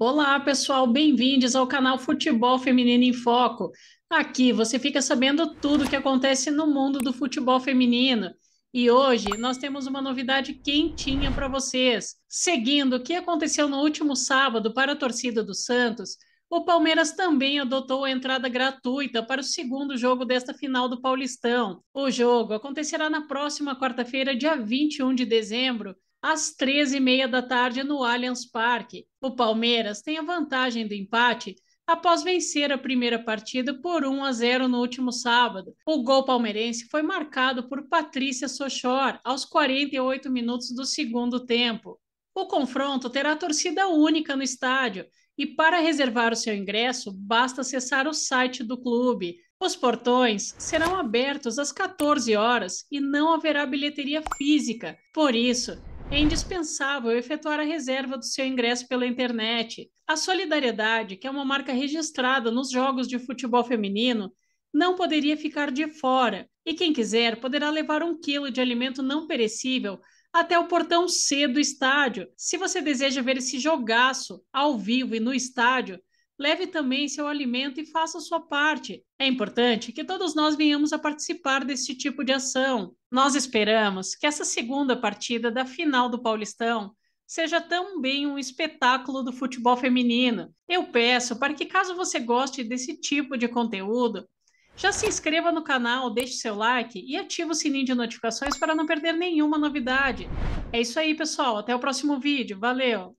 Olá, pessoal, bem-vindos ao canal Futebol Feminino em Foco. Aqui você fica sabendo tudo o que acontece no mundo do futebol feminino. E hoje nós temos uma novidade quentinha para vocês. Seguindo o que aconteceu no último sábado para a torcida do Santos, o Palmeiras também adotou a entrada gratuita para o segundo jogo desta final do Paulistão. O jogo acontecerá na próxima quarta-feira, dia 21 de dezembro, às 13h30 da tarde no Allianz Parque. O Palmeiras tem a vantagem do empate após vencer a primeira partida por 1 a 0 no último sábado. O gol palmeirense foi marcado por Patrícia Sochor aos 48 minutos do segundo tempo. O confronto terá torcida única no estádio e para reservar o seu ingresso basta acessar o site do clube. Os portões serão abertos às 14 horas e não haverá bilheteria física. Por isso, é indispensável efetuar a reserva do seu ingresso pela internet. A Solidariedade, que é uma marca registrada nos Jogos de Futebol Feminino, não poderia ficar de fora. E quem quiser poderá levar um quilo de alimento não perecível até o portão C do estádio. Se você deseja ver esse jogaço ao vivo e no estádio, leve também seu alimento e faça sua parte. É importante que todos nós venhamos a participar deste tipo de ação. Nós esperamos que essa segunda partida da final do Paulistão seja também um espetáculo do futebol feminino. Eu peço para que, caso você goste desse tipo de conteúdo, já se inscreva no canal, deixe seu like e ative o sininho de notificações para não perder nenhuma novidade. É isso aí, pessoal. Até o próximo vídeo. Valeu!